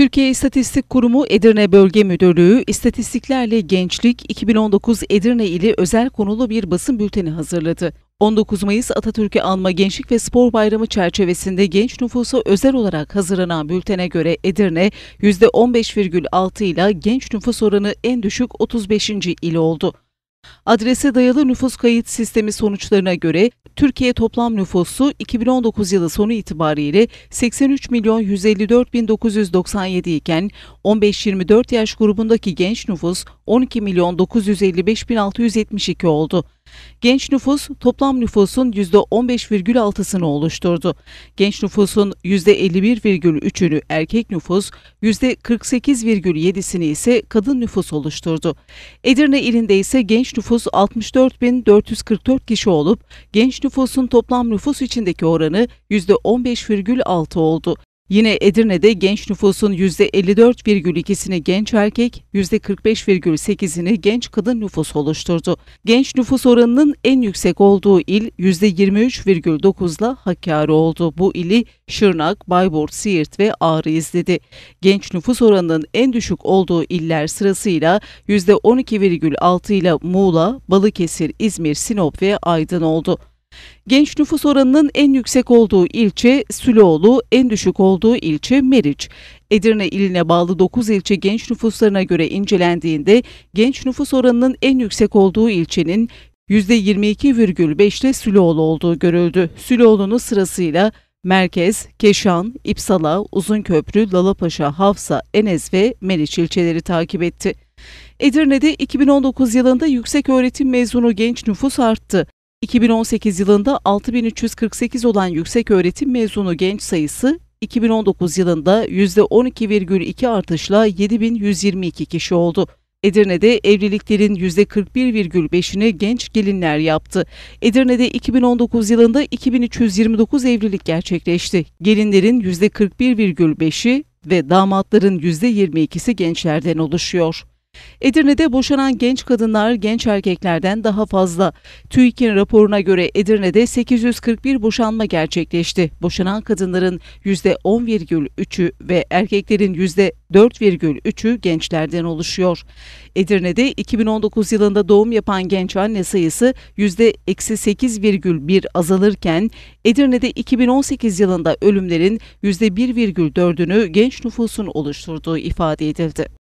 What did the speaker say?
Türkiye İstatistik Kurumu Edirne Bölge Müdürlüğü İstatistiklerle Gençlik 2019 Edirne ili özel konulu bir basın bülteni hazırladı. 19 Mayıs Atatürk'ü Anma Gençlik ve Spor Bayramı çerçevesinde genç nüfusa özel olarak hazırlanan bültene göre Edirne %15,6 ile genç nüfus oranı en düşük 35. il oldu. Adrese dayalı nüfus kayıt sistemi sonuçlarına göre Türkiye toplam nüfusu 2019 yılı sonu itibariyle 83 milyon 154 bin 997 iken 15-24 yaş grubundaki genç nüfus 12 milyon 955 bin 672 oldu. Genç nüfus toplam nüfusun %15,6'sını oluşturdu. Genç nüfusun %51,3'ünü erkek nüfus, %48,7'sini ise kadın nüfus oluşturdu. Edirne ilinde ise genç nüfus 64.444 kişi olup genç nüfusun toplam nüfus içindeki oranı %15,6 oldu. Yine Edirne'de genç nüfusun %54,2'sini genç erkek, %45,8'ini genç kadın nüfus oluşturdu. Genç nüfus oranının en yüksek olduğu il %23,9'la Hakkari oldu. Bu ili Şırnak, Bayburt, Siirt ve Ağrı izledi. Genç nüfus oranının en düşük olduğu iller sırasıyla %12,6 ile Muğla, Balıkesir, İzmir, Sinop ve Aydın oldu. Genç nüfus oranının en yüksek olduğu ilçe Süloğlu, en düşük olduğu ilçe Meriç. Edirne iline bağlı 9 ilçe genç nüfuslarına göre incelendiğinde genç nüfus oranının en yüksek olduğu ilçenin %22,5'te Süloğlu olduğu görüldü. Süloğlu'nun sırasıyla Merkez, Keşan, İpsala, Uzunköprü, Lalapaşa, Hafsa, Enes ve Meriç ilçeleri takip etti. Edirne'de 2019 yılında yüksek öğretim mezunu genç nüfus arttı. 2018 yılında 6348 olan yüksek öğretim mezunu genç sayısı 2019 yılında %12,2 artışla 7122 kişi oldu. Edirne'de evliliklerin %41,5'ini genç gelinler yaptı. Edirne'de 2019 yılında 2329 evlilik gerçekleşti. Gelinlerin %41,5'i ve damatların %22'si gençlerden oluşuyor. Edirne'de boşanan genç kadınlar genç erkeklerden daha fazla. TÜİK'in raporuna göre Edirne'de 841 boşanma gerçekleşti. Boşanan kadınların %10,3'ü ve erkeklerin %4,3'ü gençlerden oluşuyor. Edirne'de 2019 yılında doğum yapan genç anne sayısı %8,1 azalırken Edirne'de 2018 yılında ölümlerin %1,4'ünü genç nüfusun oluşturduğu ifade edildi.